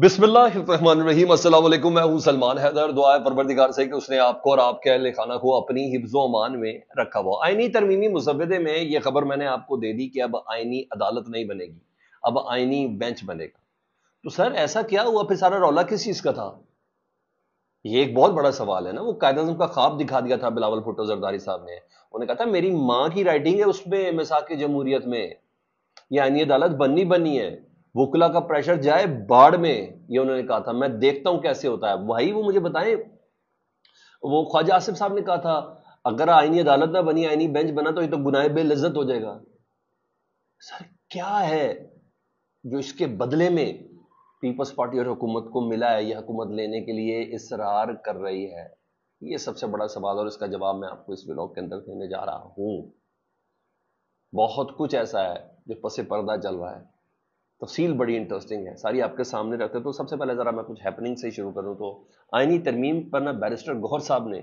बिस्मिल्लाम असलम मैं हूं सलमान हैदर दुआ परवरदिगार से कि उसने आपको और आपके अहल खाना को अपनी हिफ्जो अमान में रखा हुआ आइनी तरमीमी मुसवदे में यह खबर मैंने आपको दे दी कि अब आइनी अदालत नहीं बनेगी अब आइनी बेंच बनेगा तो सर ऐसा क्या हुआ फिर सारा रौला किस चीज़ का था ये एक बहुत बड़ा सवाल है ना वो कायद अजम का ख्वाब दिखा दिया था बिलावल भुट्टो जरदारी साहब ने उन्हें कहा था मेरी माँ की राइटिंग है उसमें मिसाक जमहूरियत में यह आइनी अदालत बननी बननी है वोकला का प्रेशर जाए बाढ़ में ये उन्होंने कहा था मैं देखता हूं कैसे होता है भाई वो मुझे बताएं वो ख्वाजा आसिफ साहब ने कहा था अगर आईनी अदालत ना बनी आईनी बेंच बना तो ये तो गुनाह बेलजत हो जाएगा सर क्या है जो इसके बदले में पीपल्स पार्टी और हुकूमत को मिला है यह हुकूमत लेने के लिए इसरार कर रही है ये सबसे बड़ा सवाल और इसका जवाब मैं आपको इस ब्लॉग के अंदर देने जा रहा हूं बहुत कुछ ऐसा है जो पसे पर्दा चल रहा है तफसील तो बड़ी इंटरेस्टिंग है सारी आपके सामने रखते तो सबसे पहले ज़रा मैं कुछ हैपनिंग से शुरू करूँ तो आइनी तरमीम पर ना बैरिस्टर गौहर साहब ने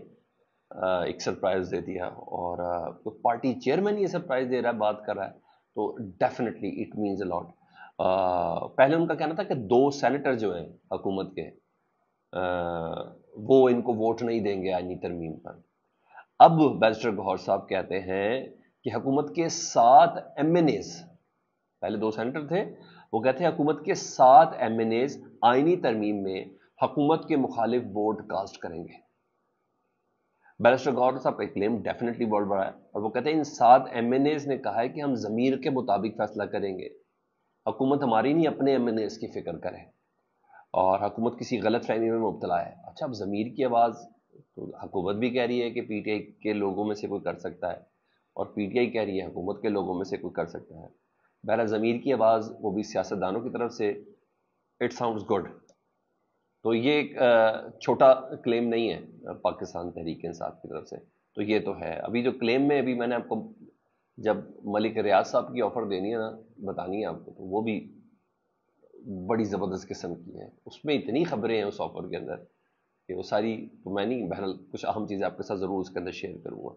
एक सरप्राइज़ दे दिया और तो पार्टी चेयरमैन ये सरप्राइज़ दे रहा है बात कर रहा है तो डेफिनेटली इट मीन्स अलॉट पहले उनका कहना था कि दो सेनेटर जो हैं हकूमत के आ, वो इनको वोट नहीं देंगे आइनी तरमीम पर अब बैरिस्टर गौहर साहब कहते हैं कि हकूमत के सात एम पहले दो सेंटर थे वो कहते हैं हुकूमत के सात एम एन एज आइनी तरमीम में हकूमत के मुखालिफ वोट कास्ट करेंगे बैरिस्टर गौर साहब का क्लेम डेफिनेटली बोल रहा है और वो कहते हैं इन सात एम एन एज ने कहा है कि हम ज़मीर के मुताबिक फ़ैसला करेंगे हकूमत हमारी नहीं अपने एम एन एज की फ़िक्र करें और हकूमत किसी गलत फहमी में मुबतला है अच्छा अब ज़मीर की आवाज़ तो हकूमत भी कह रही है कि पी टी आई के लोगों में से कोई कर सकता है और पी टी आई कह रही है हकूमत के लोगों में से कोई कर सकता है बहरा ज़मीर की आवाज़ वो भी सियासतदानों की तरफ से इट साउंड्स गुड तो ये एक छोटा क्लेम नहीं है पाकिस्तान तहरीक इंसाफ की तरफ से तो ये तो है अभी जो क्लेम में अभी मैंने आपको जब मलिक रियाज साहब की ऑफ़र देनी है ना बतानी है आपको तो वो भी बड़ी ज़बरदस्त किस्म की है उसमें इतनी खबरें हैं उस ऑफ़र के अंदर कि वो सारी तो मैं नहीं बहरहाल कुछ अहम चीज़ें आपके साथ ज़रूर उसके अंदर शेयर करूँगा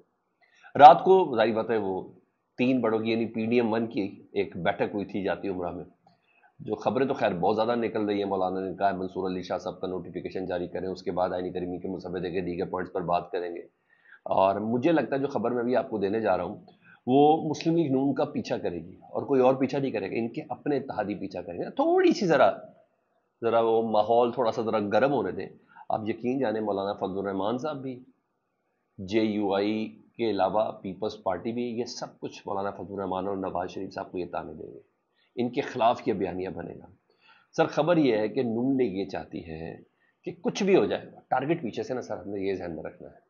रात को जारी बात है वो तीन बड़ों की यानी पी डी एम वन की एक बैठक हुई थी जाती उम्र में जो खबरें तो खैर बहुत ज़्यादा निकल रही है मौलाना ने कहा मंसूर अली शाह साहब का नोटिफिकेशन जारी करें उसके बाद आईनी करीमी के मुसवदे के दीगर पॉइंट्स पर बात करेंगे और मुझे लगता है जो खबर मैं भी आपको देने जा रहा हूँ वो मुस्लिम लीग नून का पीछा करेगी और कोई और पीछा नहीं करेगा इनके अपने इतिहादी पीछा करेंगे थोड़ी सी ज़रा ज़रा वो माहौल थोड़ा सा ज़रा गर्म होने दें आप यकीन जाने मौलाना फजलरहमान साहब भी जे यू आई के अलावा पीपल्स पार्टी भी ये सब कुछ मौलाना फजल रहमान और नवाज शरीफ साहब को ये ताने देंगे इनके खिलाफ ये बयानियाँ बनेगा सर खबर ये है कि नून लीग ये चाहती है कि कुछ भी हो जाएगा टारगेट पीछे से ना सर हमने ये जहन में रखना है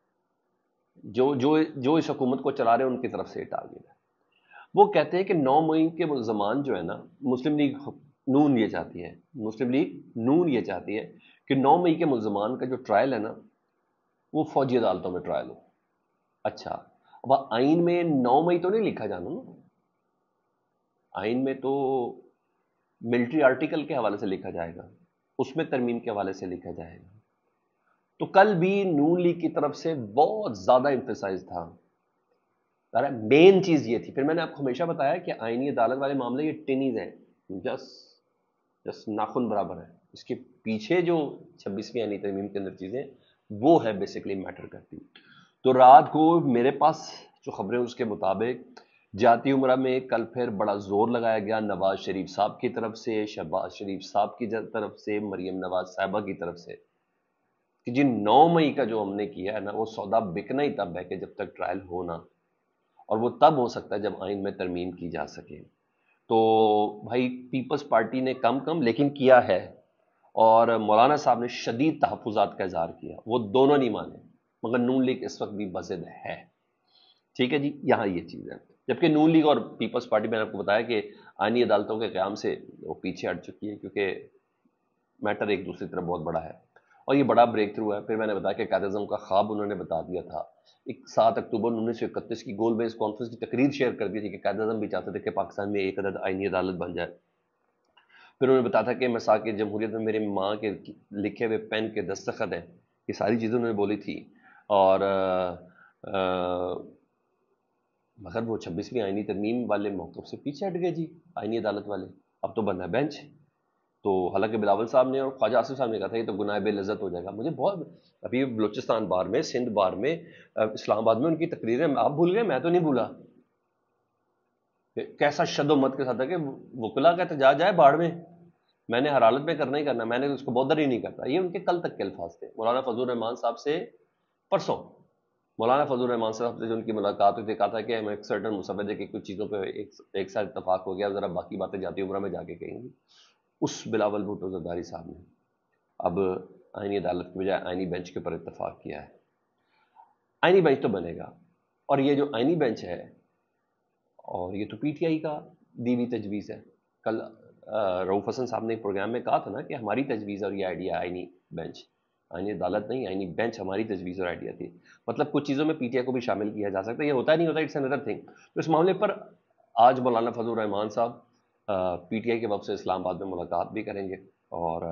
जो जो जो इस हुकूमत को चला रहे हैं उनकी तरफ से ये टारगेट है वो कहते हैं कि नौ मई के जमान जो है ना मुस्लिम लीग नून ये चाहती है मुस्लिम लीग नून ये चाहती है कि नौ मई के मुलजमान का जो ट्रायल है ना वो फौजी अदालतों में ट्रायल हो अच्छा अब आइन में नौ मई तो नहीं लिखा जाना ना आइन में तो मिलिट्री आर्टिकल के हवाले से लिखा जाएगा उसमें तरमीम के हवाले से लिखा जाएगा तो कल भी नून लीग की तरफ से बहुत ज़्यादा इंफेसाइज था मेन चीज़ ये थी फिर मैंने आपको हमेशा बताया कि आइनी अदालत वाले मामले ये टिनीज हैं जस जस नाखुन बराबर है इसके पीछे जो छब्बीसवीं आनी तरमीम के अंदर चीज़ें वो है बेसिकली मैटर करती तो रात को मेरे पास जो खबरें उसके मुताबिक जाती उम्र में कल फिर बड़ा जोर लगाया गया नवाज शरीफ साहब की तरफ से शहबाज शरीफ साहब की तरफ से मरियम नवाज साहबा की तरफ से कि जी नौ मई का जो हमने किया है ना वो सौदा बिकना ही तब है कि जब तक ट्रायल हो ना और वो तब हो सकता है जब आइन में तरमीम की जा सके तो भाई पीपल्स पार्टी ने कम कम लेकिन किया है और मौलाना साहब ने शदीद तहफात का इजहार किया वो दोनों नहीं माने मगर नून लीग इस वक्त भी बजद है ठीक है जी यहाँ ये चीज़ है जबकि नून लीग और पीपल्स पार्टी मैंने आपको बताया कि आइनी अदालतों के क्याम से वो पीछे हट चुकी है क्योंकि मैटर एक दूसरी तरफ बहुत बड़ा है और ये बड़ा ब्रेक थ्रू है फिर मैंने बताया कि कैदम का ख्वाब उन्होंने बता दिया था एक सात अक्टूबर उन्नीस सौ इकतीस की गोल बेस कॉन्फ्रेंस की तकरीर शेयर कर दी थी कि कायद अजम भी चाहते थे कि पाकिस्तान में एक अदद आइनी अदालत बन जाए फिर उन्होंने बताया था कि मसाक जमहूरियत में मेरे माँ के लिखे हुए पेन के दस्तखत हैं ये सारी चीज़ें उन्होंने बोली थी और मगर वो छब्बीसवीं आइनी तरमीम वाले मौकफ़ से पीछे हट गए जी आइनी अदालत वाले अब तो बनना बेंच तो हालांकि बिलावल साहब ने और ख्वाजा आसिफ साहब ने कहा था ये तो गुनाह लज़त हो जाएगा मुझे बहुत अभी बलूचिस्तान बार में सिंध बार में इस्लामाबाद में उनकी तकरीरें आप भूल गए मैं तो नहीं भूला कैसा शदोमत के साथ था कि वकुला का एहतजाज जाए बाढ़ में मैंने हर हालत में करना ही करना मैंने तो उसको बौद्धर ही नहीं करता ये उनके कल तक के अल्फाज थे मौलाना फजल रहमान साहब से परसों मौलाना फजल रहमान साहब से जो उनकी मुलाकात हुई थी कहा था कि हम एक सर्टन मुसवदे की कुछ चीज़ों पर एक एक साथ इतफाक हो गया ज़रा बाकी बातें जाती उम्र में जाके कहेंगी उस बिलावल भुटो जरदारी साहब ने अब आइनी अदालत की बजाय आइनी बेंच के ऊपर इतफाक़ किया है आइनी बेंच तो बनेगा और ये जो आइनी बेंच है और ये तो पी टी आई का दीवी तजवीज़ है कल रऊफ़ हसन साहब ने एक प्रोग्राम में कहा था ना कि हमारी तजवीज़ और ये आइडिया आइनी बेंच आईनी अदालत नहीं आईनी बेंच हमारी तजवीज़ और आइडिया थी मतलब कुछ चीज़ों में पीटीआई को भी शामिल किया जा सकता है ये होता नहीं होता इट्स अनदर थिंग तो इस मामले पर आज मौलाना फजल रहमान साहब पीटीआई के वक्त से इस्लामाबाद में मुलाकात भी करेंगे और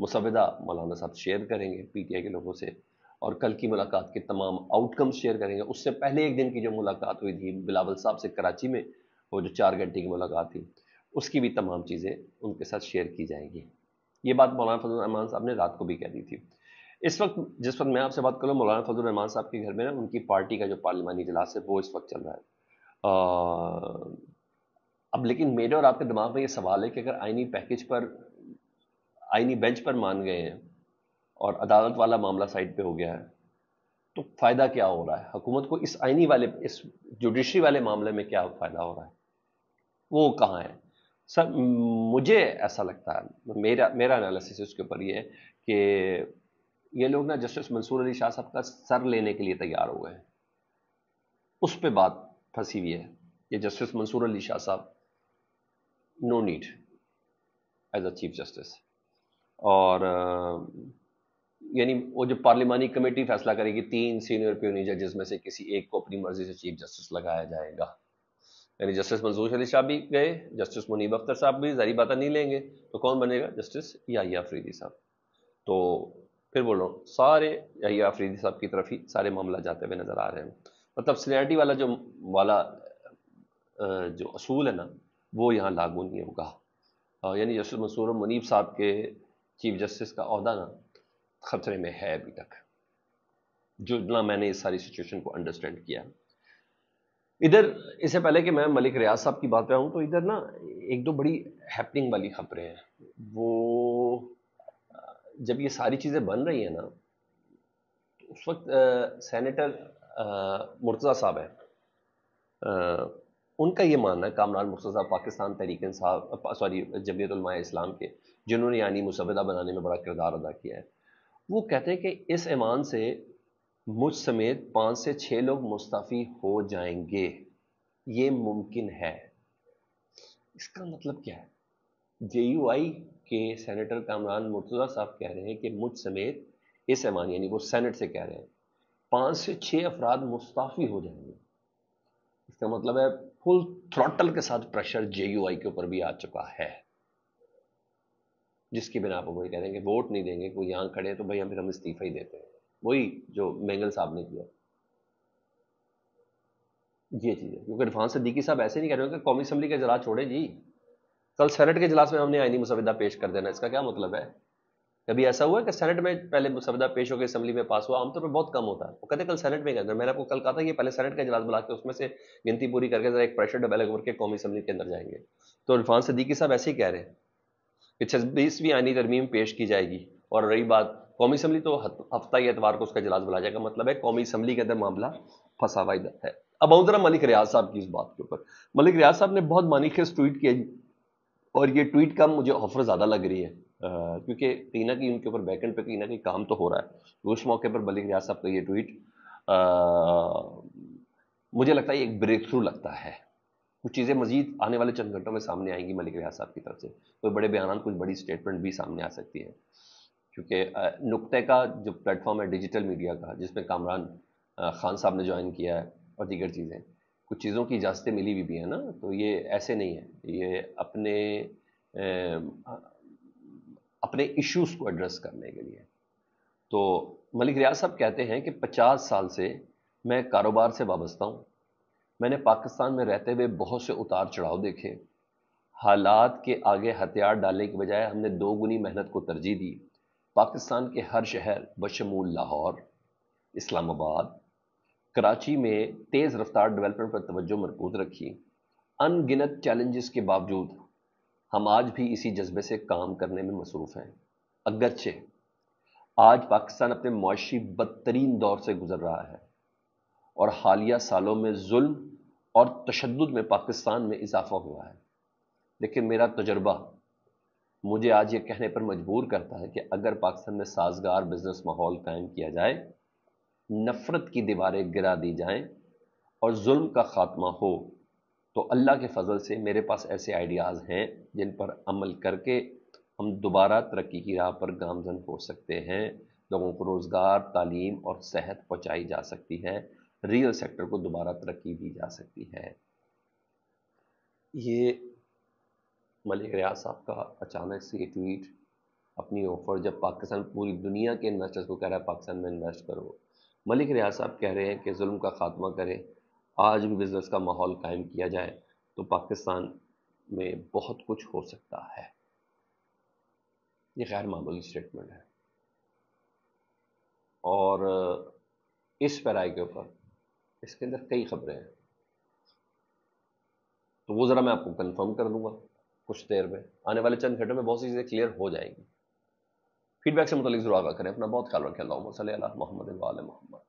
मुसविदा मौलाना साहब शेयर करेंगे आई के लोगों से और कल की मुलाकात के तमाम आउटकम्स शेयर करेंगे उससे पहले एक दिन की जो मुलाकात हुई थी बिलावल साहब से कराची में वो जो चार घंटे की मुलाकात थी उसकी भी तमाम चीज़ें उनके साथ शेयर की जाएंगी ये बात मौलाना फजल रहमान साहब ने रात को भी कह दी थी इस वक्त जिस वक्त मैं आपसे बात कर रहा मौलाना फजल रहमान साहब के घर में ना उनकी पार्टी का जो पार्लिमानी इजलास है वो इस वक्त चल रहा है आ, अब लेकिन मेरे और आपके दिमाग में ये सवाल है कि अगर आइनी पैकेज पर आइनी बेंच पर मान गए हैं और अदालत वाला मामला साइड पे हो गया है तो फ़ायदा क्या हो रहा है हुकूमत को इस आइनी वाले इस जुडिशरी वाले मामले में क्या फ़ायदा हो रहा है वो कहाँ है सर मुझे ऐसा लगता है मेरा मेरा एनालिसिस उसके ऊपर ये है कि ये लोग ना जस्टिस मंसूर अली शाह साहब का सर लेने के लिए तैयार हो गए उस पर बात फंसी हुई है ये जस्टिस मंसूर अली शाह साहब no need as a chief justice और यानी वो जो पार्लिमानी कमेटी फैसला करेगी तीन सीनियर प्यूनी जजेस में से किसी एक को अपनी मर्जी से चीफ जस्टिस लगाया जाएगा यानी जस्टिस मंसूर अली शाह भी गए जस्टिस मुनीब अख्तर साहब भी जारी बात नहीं लेंगे तो कौन बनेगा जस्टिस या अफरीदी साहब तो फिर बोलो सारे यही आफरीदी साहब की तरफ ही सारे मामला जाते हुए नज़र आ रहे हैं मतलब सिलियरिटी वाला जो वाला जो असूल है ना वो यहाँ लागू नहीं होगा यानी जस्टिस मंसूर मुनीब साहब के चीफ जस्टिस का अहदा ना खतरे में है अभी तक जो ना मैंने इस सारी सिचुएशन को अंडरस्टैंड किया इधर इससे पहले कि मैं मलिक रियाज साहब की बात पे आऊँ तो इधर ना एक दो बड़ी हैपनिंग वाली खबरें हैं वो जब ये सारी चीज़ें बन रही हैं ना तो उस वक्त आ, सेनेटर मुर्तज़ा साहब हैं उनका ये मानना है कामरान मुर्तज़ा साहब पाकिस्तान तहरीक साहब सॉरी जमीतलमा इस्लाम के जिन्होंने यानी मुसविदा बनाने में बड़ा किरदार अदा किया है वो कहते हैं कि इस ईमान से मुझ समेत पाँच से छः लोग मुस्तफ़ी हो जाएंगे ये मुमकिन है इसका मतलब क्या है जे यू आई के सेनेटर कामरान मुर्तज़ा साहब कह रहे हैं कि मुझ समेत इस एमान यानी वो सेनेट से कह रहे हैं पाँच से छः अफराद मुस्ताफ़ी हो जाएंगे इसका मतलब है फुल थ्रॉटल के साथ प्रेशर जे यू आई के ऊपर भी आ चुका है जिसकी बिना पर वही कह रहे हैं कि वोट नहीं देंगे कोई तो यहाँ खड़े तो भैया फिर हम इस्तीफा ही देते हैं वही जो मैंगल साहब ने किया ये चीज़ है क्योंकि इरफान सदीकी साहब ऐसे नहीं कह रहे हो कि कौमी असम्बली का जरा छोड़े जी कल सेनेट के इजलास में हमने आईनी मुसविदा पेश कर देना इसका क्या मतलब है कभी ऐसा हुआ कि सेनेट में पहले मुसविदा पेश होकर असम्बली में पास हुआ आमतौर पर बहुत कम होता है वो कहते कल सेनेट में अंदर मैंने आपको कल कहा था कि पहले सेनेट का इजलास बुला के उसमें से गिनती पूरी करके जरा एक प्रेशर डेवलप करके कौमी असम्बली के अंदर जाएंगे तो इरफान सदीकी साहब ऐसे ही कह रहे हैं कि छब्बीसवीं आईनी तरमीम पेश की जाएगी और रही बात कौमी असम्बली तो हफ्ता या एतवार को उसका इजलास बुलाया जाएगा मतलब है कौमी असम्बली के अंदर मामला फंसा हुआ है अब आऊँ जरा मलिक रियाज साहब की इस बात के ऊपर मलिक रियाज साहब ने बहुत मानी खेस ट्वीट किया और ये ट्वीट का मुझे ऑफर ज़्यादा लग रही है क्योंकि कहीं ना कहीं उनके ऊपर बैकेंड पे कहीं ना कहीं काम तो हो रहा है उस मौके पर मलिक रियाज साहब का ये ट्वीट आ, मुझे लगता है एक ब्रेक थ्रू लगता है कुछ चीज़ें मजीद आने वाले चंद घंटों में सामने आएंगी मलिक रियाज साहब की तरफ से कोई बड़े बयान कुछ बड़ी स्टेटमेंट भी सामने आ सकती है क्योंकि नुकते का जो प्लेटफॉर्म है डिजिटल मीडिया का जिसमें कामरान खान साहब ने ज्वाइन किया है और दीगर चीज़ें कुछ चीज़ों की इजाज़तें मिली हुई भी, भी है ना तो ये ऐसे नहीं है ये अपने ए, अपने इश्यूज को एड्रेस करने के लिए तो मलिक रियाज साहब कहते हैं कि 50 साल से मैं कारोबार से वाबस्ता हूँ मैंने पाकिस्तान में रहते हुए बहुत से उतार चढ़ाव देखे हालात के आगे हथियार डालने के बजाय हमने दो गुनी मेहनत को तरजीह दी पाकिस्तान के हर शहर बशमूल लाहौर इस्लामाबाद कराची में तेज़ रफ्तार डेवलपमेंट पर तवज्जो मरकूज रखी अनगिनत चैलेंजेस के बावजूद हम आज भी इसी जज्बे से काम करने में मसरूफ़ हैं अगरचे आज पाकिस्तान अपने मुशी बदतरीन दौर से गुजर रहा है और हालिया सालों में जुल्म और तशद में पाकिस्तान में इजाफा हुआ है लेकिन मेरा तजर्बा मुझे आज ये कहने पर मजबूर करता है कि अगर पाकिस्तान में साजगार बिजनेस माहौल कायम किया जाए नफ़रत की दीवारें गिरा दी जाएं और जुल्म का ख़ात्मा हो तो अल्लाह के फजल से मेरे पास ऐसे आइडियाज़ हैं जिन पर अमल करके हम दोबारा तरक्की की राह पर गामजन हो सकते हैं लोगों को रोज़गार तालीम और सेहत पहुँचाई जा सकती है रियल सेक्टर को दोबारा तरक्की दी जा सकती है ये मलिक रियाज साहब का अचानक से ट्वीट अपनी ऑफ़र जब पाकिस्तान पूरी दुनिया के इन्वेस्टर्स को कह रहा है पाकिस्तान में इन्वेस्ट करो मलिक रियाज साहब कह रहे हैं कि जुल्म का खात्मा करें आज भी बिज़नेस का माहौल कायम किया जाए तो पाकिस्तान में बहुत कुछ हो सकता है ये गैर मामूली स्टेटमेंट है और इस पैराई के ऊपर इसके अंदर कई खबरें हैं तो वो ज़रा मैं आपको कंफर्म कर दूंगा कुछ देर में आने वाले चंद घंटों में बहुत सी चीज़ें क्लियर हो जाएंगी फीडबैक से मुतल ज़रूर आगा करें अपना बहुत ख्याल रखें मोहम्मद मोहम्मद